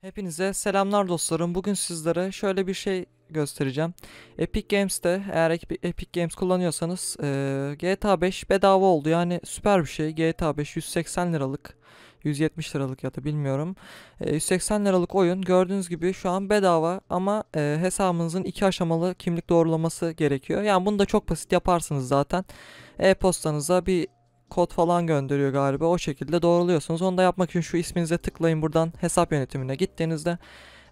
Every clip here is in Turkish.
Hepinize selamlar dostlarım. Bugün sizlere şöyle bir şey göstereceğim. Epic Games'te eğer Epic Games kullanıyorsanız e, GTA 5 bedava oldu. Yani süper bir şey. GTA 5 180 liralık, 170 liralık ya da bilmiyorum. E, 180 liralık oyun gördüğünüz gibi şu an bedava ama e, hesabınızın iki aşamalı kimlik doğrulaması gerekiyor. Yani bunu da çok basit yaparsınız zaten. E-postanıza bir kod falan gönderiyor galiba. O şekilde doğruluyorsunuz. Onu da yapmak için şu isminize tıklayın buradan hesap yönetimine gittiğinizde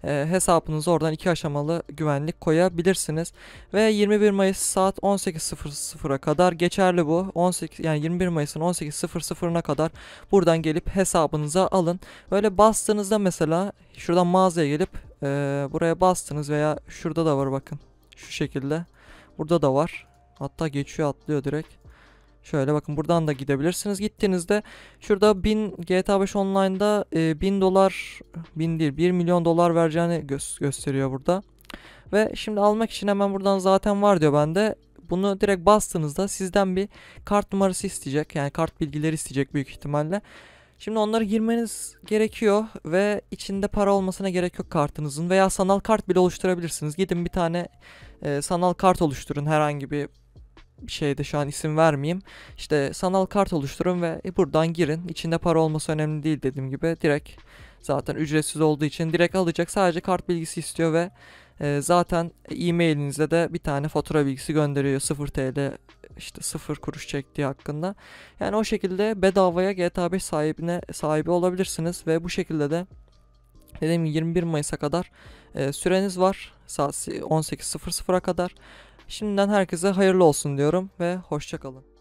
e, hesabınıza oradan iki aşamalı güvenlik koyabilirsiniz. Ve 21 Mayıs saat 18.00'a kadar geçerli bu. 18 yani 21 Mayıs'ın 18.00'ına kadar buradan gelip hesabınıza alın. Böyle bastığınızda mesela şuradan mağazaya gelip e, buraya bastınız veya şurada da var bakın. Şu şekilde. Burada da var. Hatta geçiyor atlıyor direkt. Şöyle bakın buradan da gidebilirsiniz. Gittiğinizde şurada 1000 GTA 5 Online'da e, 1000 dolar 1000 değil 1 milyon dolar vereceğini gö gösteriyor burada. Ve şimdi almak için hemen buradan zaten var diyor bende. Bunu direkt bastığınızda sizden bir kart numarası isteyecek. Yani kart bilgileri isteyecek büyük ihtimalle. Şimdi onları girmeniz gerekiyor ve içinde para olmasına gerek yok kartınızın veya sanal kart bile oluşturabilirsiniz. Gidin bir tane e, sanal kart oluşturun herhangi bir şeyde şu an isim vermeyeyim. İşte sanal kart oluşturun ve e, buradan girin. İçinde para olması önemli değil dediğim gibi. Direkt zaten ücretsiz olduğu için direkt alacak. Sadece kart bilgisi istiyor ve e, zaten e-mailinizde de bir tane fatura bilgisi gönderiyor 0 TL işte 0 kuruş çektiği hakkında. Yani o şekilde bedavaya GTA 5 sahibine sahibi olabilirsiniz ve bu şekilde de dediğim gibi 21 Mayıs'a kadar e, süreniz var saat 18.00'a kadar. Şimdiden herkese hayırlı olsun diyorum ve hoşçakalın.